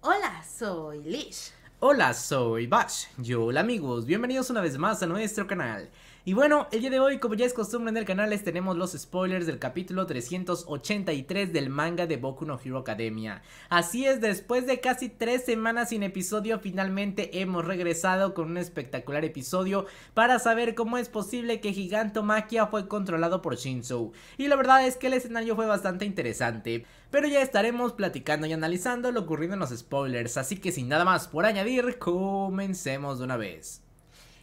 Hola, soy Lish. Hola, soy Bash. Yo, hola amigos, bienvenidos una vez más a nuestro canal. Y bueno, el día de hoy, como ya es costumbre en el canal, les tenemos los spoilers del capítulo 383 del manga de Boku no Hero Academia. Así es, después de casi tres semanas sin episodio, finalmente hemos regresado con un espectacular episodio para saber cómo es posible que Maquia fue controlado por Shinzo. Y la verdad es que el escenario fue bastante interesante, pero ya estaremos platicando y analizando lo ocurrido en los spoilers, así que sin nada más por añadir, comencemos de una vez.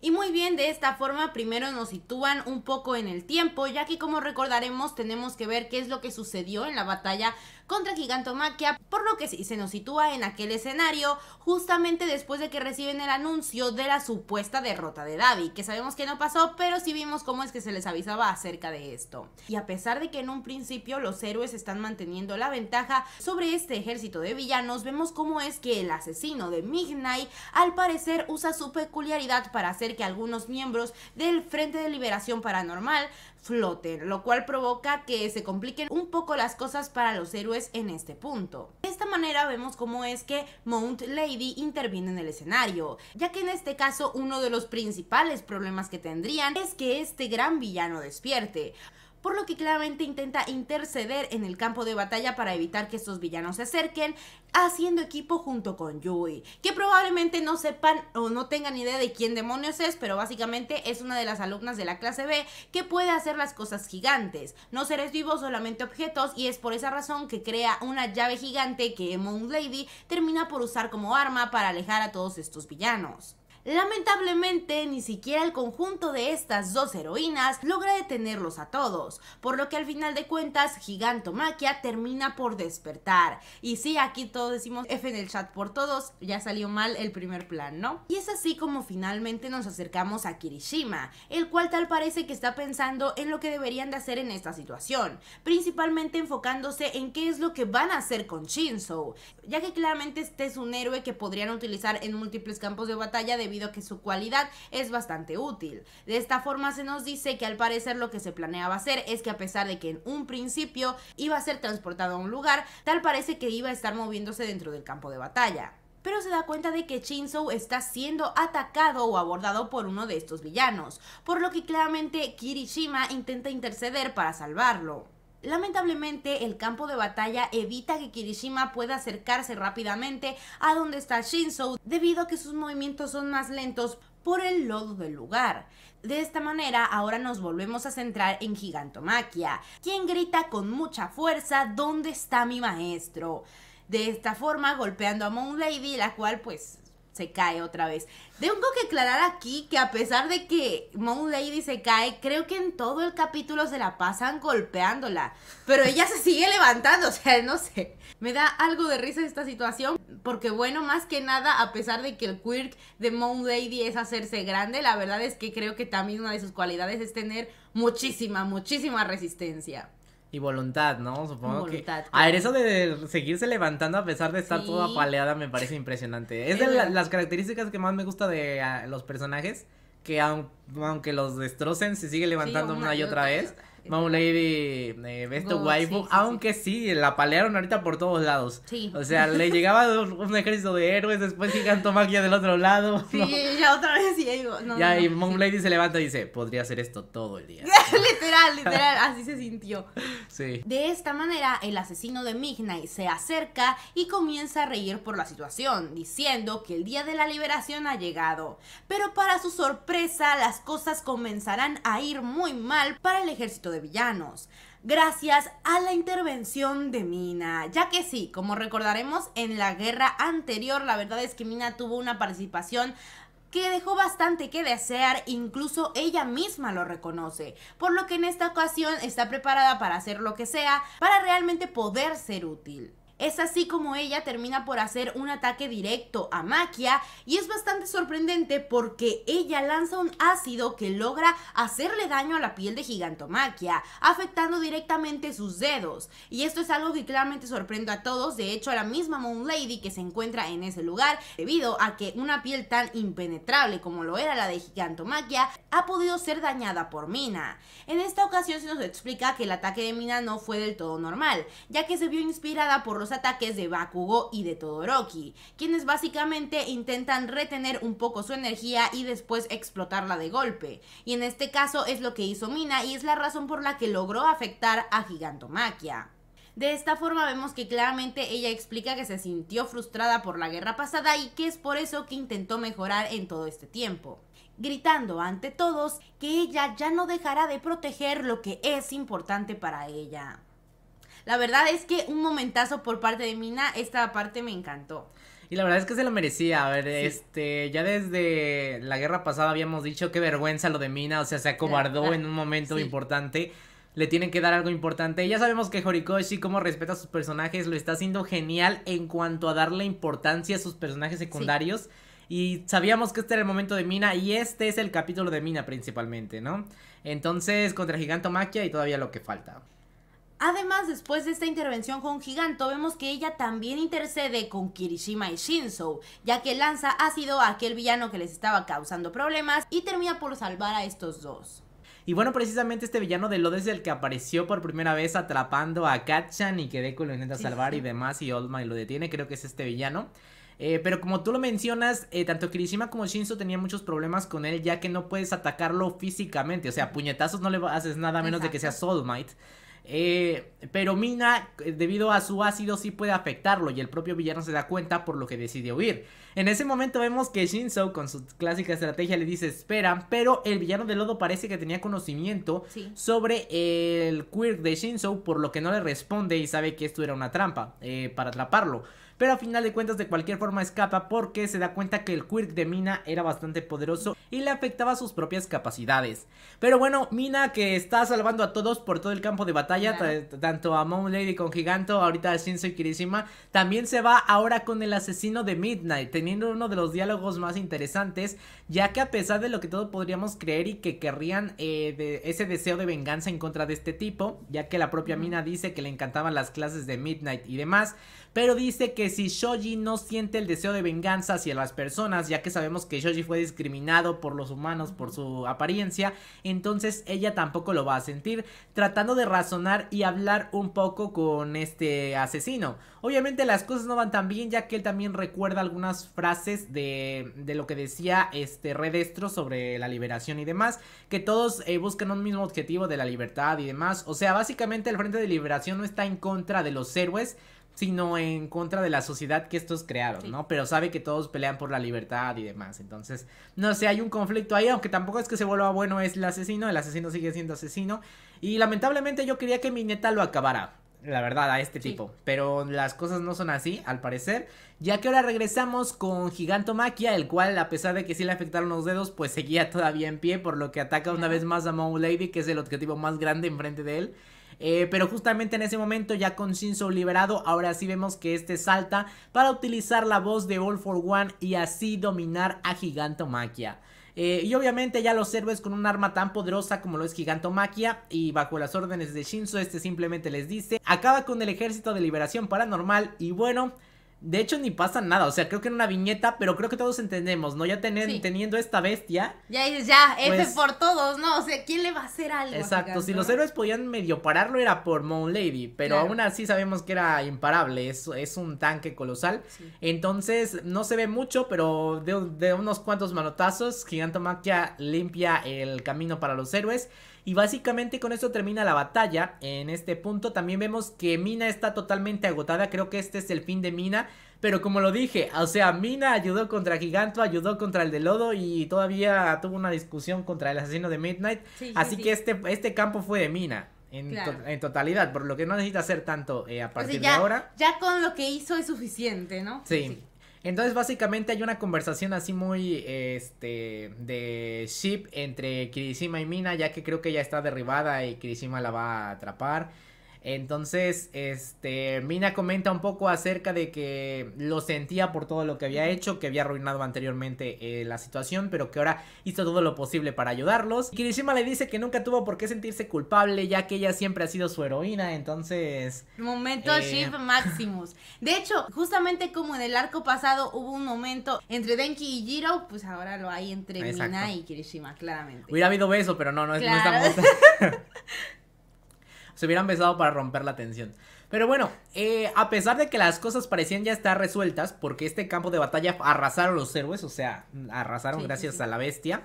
Y muy bien, de esta forma primero nos sitúan un poco en el tiempo, ya que como recordaremos tenemos que ver qué es lo que sucedió en la batalla contra Gigantomaquia, por lo que se nos sitúa en aquel escenario justamente después de que reciben el anuncio de la supuesta derrota de Davi, que sabemos que no pasó, pero sí vimos cómo es que se les avisaba acerca de esto. Y a pesar de que en un principio los héroes están manteniendo la ventaja sobre este ejército de villanos, vemos cómo es que el asesino de Midnight al parecer usa su peculiaridad para hacer que algunos miembros del Frente de Liberación Paranormal floten, lo cual provoca que se compliquen un poco las cosas para los héroes pues, en este punto. De esta manera vemos cómo es que Mount Lady interviene en el escenario, ya que en este caso uno de los principales problemas que tendrían es que este gran villano despierte por lo que claramente intenta interceder en el campo de batalla para evitar que estos villanos se acerquen, haciendo equipo junto con Yui, que probablemente no sepan o no tengan idea de quién demonios es, pero básicamente es una de las alumnas de la clase B que puede hacer las cosas gigantes, no seres vivos, solamente objetos, y es por esa razón que crea una llave gigante que Moon Lady termina por usar como arma para alejar a todos estos villanos. Lamentablemente, ni siquiera el conjunto de estas dos heroínas logra detenerlos a todos, por lo que al final de cuentas, Gigantomaquia termina por despertar. Y sí, aquí todos decimos F en el chat por todos, ya salió mal el primer plan, ¿no? Y es así como finalmente nos acercamos a Kirishima, el cual tal parece que está pensando en lo que deberían de hacer en esta situación, principalmente enfocándose en qué es lo que van a hacer con Shinzo, ya que claramente este es un héroe que podrían utilizar en múltiples campos de batalla debido que su cualidad es bastante útil. De esta forma se nos dice que al parecer lo que se planeaba hacer es que a pesar de que en un principio iba a ser transportado a un lugar, tal parece que iba a estar moviéndose dentro del campo de batalla pero se da cuenta de que Shinzo está siendo atacado o abordado por uno de estos villanos, por lo que claramente Kirishima intenta interceder para salvarlo. Lamentablemente, el campo de batalla evita que Kirishima pueda acercarse rápidamente a donde está Shinzo debido a que sus movimientos son más lentos por el lodo del lugar. De esta manera, ahora nos volvemos a centrar en Gigantomaquia, quien grita con mucha fuerza, ¿dónde está mi maestro? De esta forma, golpeando a Moon Lady, la cual pues se cae otra vez. Tengo que aclarar aquí que a pesar de que Moon Lady se cae, creo que en todo el capítulo se la pasan golpeándola. Pero ella se sigue levantando, o sea, no sé. Me da algo de risa esta situación, porque bueno, más que nada, a pesar de que el quirk de Moon Lady es hacerse grande, la verdad es que creo que también una de sus cualidades es tener muchísima, muchísima resistencia. Y voluntad, ¿no? Supongo que... A ver, eso de seguirse levantando a pesar de estar toda paleada me parece impresionante. Es de las características que más me gusta de ah, los personajes, que aunque los destrocen, se sigue levantando una, y otra, vez. Mom Lady eh, oh, aunque sí. la palearon ahorita por todos lados. Sí. O sea, le llegaba un ejército de héroes, después gigantomagia magia del otro lado. Sí, ya otra vez y digo, no, Ya, y Mom Lady se levanta y dice, podría hacer esto todo el día. literal, literal, así se sintió. Sí. De esta manera, el asesino de Midnight se acerca y comienza a reír por la situación, diciendo que el día de la liberación ha llegado. Pero para su sorpresa, las cosas comenzarán a ir muy mal para el ejército de villanos gracias a la intervención de Mina. Ya que sí, como recordaremos en la guerra anterior, la verdad es que Mina tuvo una participación que dejó bastante que desear, incluso ella misma lo reconoce, por lo que en esta ocasión está preparada para hacer lo que sea para realmente poder ser útil. Es así como ella termina por hacer un ataque directo a Maquia y es bastante sorprendente porque ella lanza un ácido que logra hacerle daño a la piel de Gigantomaquia, afectando directamente sus dedos. Y esto es algo que claramente sorprende a todos, de hecho a la misma Moon Lady que se encuentra en ese lugar, debido a que una piel tan impenetrable como lo era la de Gigantomaquia ha podido ser dañada por Mina. En esta ocasión se nos explica que el ataque de Mina no fue del todo normal, ya que se vio inspirada por los ataques de Bakugo y de Todoroki, quienes básicamente intentan retener un poco su energía y después explotarla de golpe. Y en este caso es lo que hizo Mina y es la razón por la que logró afectar a Gigantomaquia. De esta forma vemos que claramente ella explica que se sintió frustrada por la guerra pasada y que es por eso que intentó mejorar en todo este tiempo, gritando ante todos que ella ya no dejará de proteger lo que es importante para ella. La verdad es que un momentazo por parte de Mina, esta parte me encantó. Y la verdad es que se lo merecía. A ver, este, ya desde la guerra pasada habíamos dicho qué vergüenza lo de Mina, o sea, se acobardó en un momento importante. Le tienen que dar algo importante. ya sabemos que Horikoshi, como respeta a sus personajes, lo está haciendo genial en cuanto a darle importancia a sus personajes secundarios. Y sabíamos que este era el momento de Mina y este es el capítulo de Mina principalmente, ¿no? Entonces, contra Giganto Maquia y todavía lo que falta. Además, después de esta intervención con Giganto, vemos que ella también intercede con Kirishima y Shinzo, ya que lanza ácido a aquel villano que les estaba causando problemas y termina por salvar a estos dos. Y bueno, precisamente este villano de Lodes es el que apareció por primera vez atrapando a Katchan y que Deku lo intenta salvar y demás y Old Might lo detiene, creo que es este villano. Eh, pero como tú lo mencionas, eh, tanto Kirishima como Shinzo tenían muchos problemas con él ya que no puedes atacarlo físicamente, o sea, puñetazos no le haces nada menos de que seas Soul Might. Eh, pero Mina, eh, debido a su ácido, sí puede afectarlo y el propio villano se da cuenta por lo que decide huir. En ese momento vemos que Shinzo con su clásica estrategia le dice espera, pero el villano de lodo parece que tenía conocimiento sobre el quirk de Shinzo por lo que no le responde y sabe que esto era una trampa eh, para atraparlo pero a final de cuentas de cualquier forma escapa porque se da cuenta que el Quirk de Mina era bastante poderoso y le afectaba sus propias capacidades. Pero bueno, Mina que está salvando a todos por todo el campo de batalla, tanto a Mom Lady con Giganto, ahorita a Shinzo y Kirishima, también se va ahora con el asesino de Midnight, teniendo uno de los diálogos más interesantes, ya que a pesar de lo que todos podríamos creer y que querrían eh, ese deseo de venganza en contra de este tipo, ya que la propia Mina dice que le encantaban las clases de Midnight y demás, pero dice que si Shoji no siente el deseo de venganza hacia las personas, ya que sabemos que Shoji fue discriminado por los humanos por su apariencia, entonces ella tampoco lo va a sentir, tratando de razonar y hablar un poco con este asesino. Obviamente las cosas no van tan bien, ya que él también recuerda algunas frases de, lo que decía este Redestro sobre la liberación y demás, que todos eh, buscan un mismo objetivo de la libertad y demás. O sea, básicamente el Frente de Liberación no está en contra de los héroes, sino en contra de la sociedad que estos crearon, ¿no? Pero sabe que todos pelean por la libertad y demás. Entonces, no sé, hay un conflicto ahí, aunque tampoco es que se vuelva bueno, es el asesino, el asesino sigue siendo asesino. Y lamentablemente yo quería que mi neta lo acabara, la verdad, a este tipo. Pero las cosas no son así, al parecer. Ya que ahora regresamos con Gigantomaquia, el cual, a pesar de que sí le afectaron los dedos, pues seguía todavía en pie, por lo que ataca una vez más a Mom Lady, que es el objetivo más grande enfrente de él. Eh, pero justamente en ese momento, ya con Shinzo liberado, ahora sí vemos que este salta para utilizar la voz de All for One y así dominar a Giganto Eh, y obviamente ya los héroes con un arma tan poderosa como lo es Gigantomaquia y bajo las órdenes de Shinzo este simplemente les dice acaba con el ejército de liberación paranormal y bueno de hecho, ni pasa nada. O sea, creo que era una viñeta, pero creo que todos entendemos, ¿no? Ya tener, teniendo esta bestia. Ya dices, ya, F pues por todos, ¿no? O sea, ¿quién le va a hacer algo? Exacto. si los héroes podían medio pararlo, era por Moon Lady. Pero aún así sabemos que era imparable. Es, es un tanque colosal. Entonces, no se ve mucho, pero de, de unos cuantos manotazos, Gigantomaquia limpia el camino para los héroes. Y básicamente con esto termina la batalla. En este punto también vemos que Mina está totalmente agotada. Creo que este es el fin de Mina. Pero como lo dije, o sea, Mina ayudó contra Giganto, ayudó contra el de Lodo y todavía tuvo una discusión contra el asesino de Midnight. así que este, este campo fue de Mina. En, totalidad, por lo que no necesita hacer tanto eh, a partir de ahora. Ya con lo que hizo es suficiente, ¿no? sí. Entonces básicamente hay una conversación así muy este de ship entre Kirishima y Mina, ya que creo que ella está derribada y Kirishima la va a atrapar. Entonces, este, Mina comenta un poco acerca de que lo sentía por todo lo que había hecho, que había arruinado anteriormente eh, la situación, pero que ahora hizo todo lo posible para ayudarlos. Kirishima le dice que nunca tuvo por qué sentirse culpable, ya que ella siempre ha sido su heroína, entonces... Momento eh, Shift Maximus. De hecho, justamente como en el arco pasado hubo un momento entre Denki y Jiro, pues ahora lo hay entre Mina y Kirishima, claramente. Hubiera habido beso, pero no, no, es, no se hubieran besado para romper la tensión. Pero bueno, eh, a pesar de que las cosas parecían ya estar resueltas, porque este campo de batalla arrasaron los héroes, o sea, arrasaron gracias a la bestia.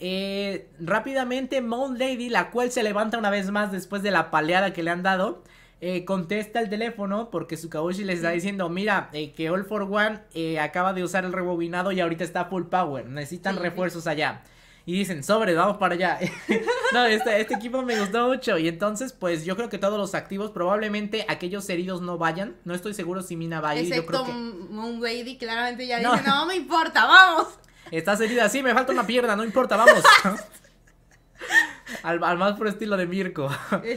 Eh, rápidamente, Mount Lady, la cual se levanta una vez más después de la paleada que le han dado, eh, contesta el teléfono porque su Kawashi les está diciendo, mira, que All for One acaba de usar el rebobinado y ahorita está full power, necesitan refuerzos allá y dicen, sobre, vamos para allá. no, este, este, equipo me gustó mucho. Y entonces, pues yo creo que todos los activos, probablemente aquellos heridos no vayan. No estoy seguro si Mina va yo creo que... Moon Lady, claramente ya no. dice, no me importa, vamos. Está herida, sí, me falta una pierna, no importa, vamos. al, más por estilo de Mirko.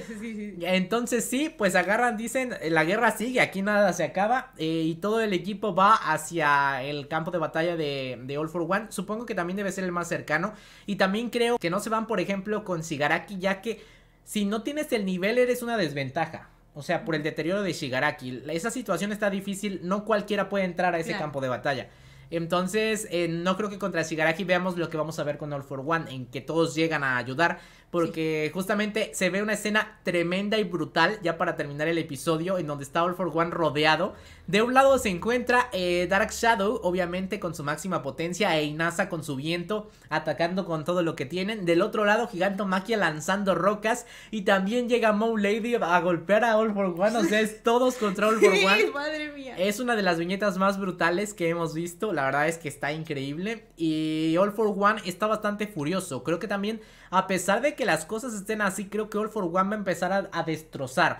Entonces sí, pues agarran, dicen, la guerra sigue, aquí nada se acaba eh, y todo el equipo va hacia el campo de batalla de, All for One. Supongo que también debe ser el más cercano y también creo que no se van, por ejemplo, con Shigaraki ya que si no tienes el nivel eres una desventaja. O sea, por el deterioro de Shigaraki. Esa situación está difícil, no cualquiera puede entrar a ese campo de batalla. Entonces, eh, no creo que contra Shigaraki veamos lo que vamos a ver con All for One, en que todos llegan a ayudar porque justamente se ve una escena tremenda y brutal ya para terminar el episodio en donde está All for One rodeado. De un lado se encuentra eh, Dark Shadow, obviamente con su máxima potencia, e Inasa con su viento, atacando con todo lo que tienen. Del otro lado, Giganto Magia lanzando rocas y también llega Moe Lady a golpear a All for One, o sea, es todos contra All for One. Madre mía. Es una de las viñetas más brutales que hemos visto, la verdad es que está increíble y All for One está bastante furioso. Creo que también a pesar de que las cosas estén así, creo que All for One va a empezar a, destrozar.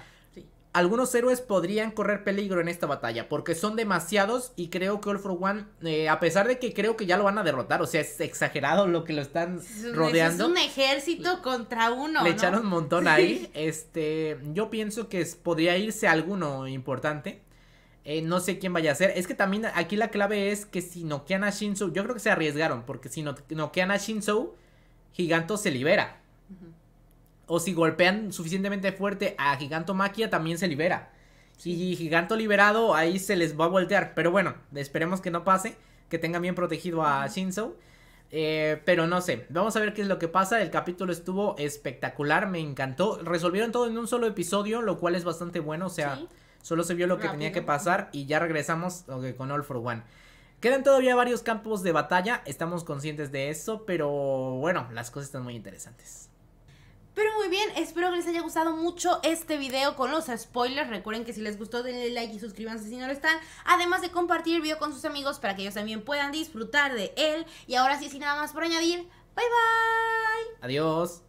Algunos héroes podrían correr peligro en esta batalla, porque son demasiados y creo que All for One, eh, a pesar de que creo que ya lo van a derrotar, o sea, es exagerado lo que lo están rodeando. Es un ejército contra uno. Le echaron un montón ahí. este, yo pienso que podría irse alguno importante. Eh, no sé quién vaya a ser. Es que también aquí la clave es que si noquean a Shinzo, yo creo que se arriesgaron, porque si no, noquean a Shinzo, Giganto se libera. O si golpean suficientemente fuerte a Giganto Maquia, también se libera. Y Giganto liberado, ahí se les va a voltear. Pero bueno, esperemos que no pase. Que tengan bien protegido a Shinzo. Eh, pero no sé, vamos a ver qué es lo que pasa. El capítulo estuvo espectacular, me encantó. Resolvieron todo en un solo episodio, lo cual es bastante bueno. O sea, solo se vio lo que tenía que pasar y ya regresamos con All for One. Quedan todavía varios campos de batalla, estamos conscientes de eso, pero bueno, las cosas están muy interesantes. Pero muy bien, espero que les haya gustado mucho este video con los spoilers. Recuerden que si les gustó denle like y suscríbanse si no lo están. Además de compartir el video con sus amigos para que ellos también puedan disfrutar de él. Y ahora sí, sin nada más por añadir, bye bye. Adiós.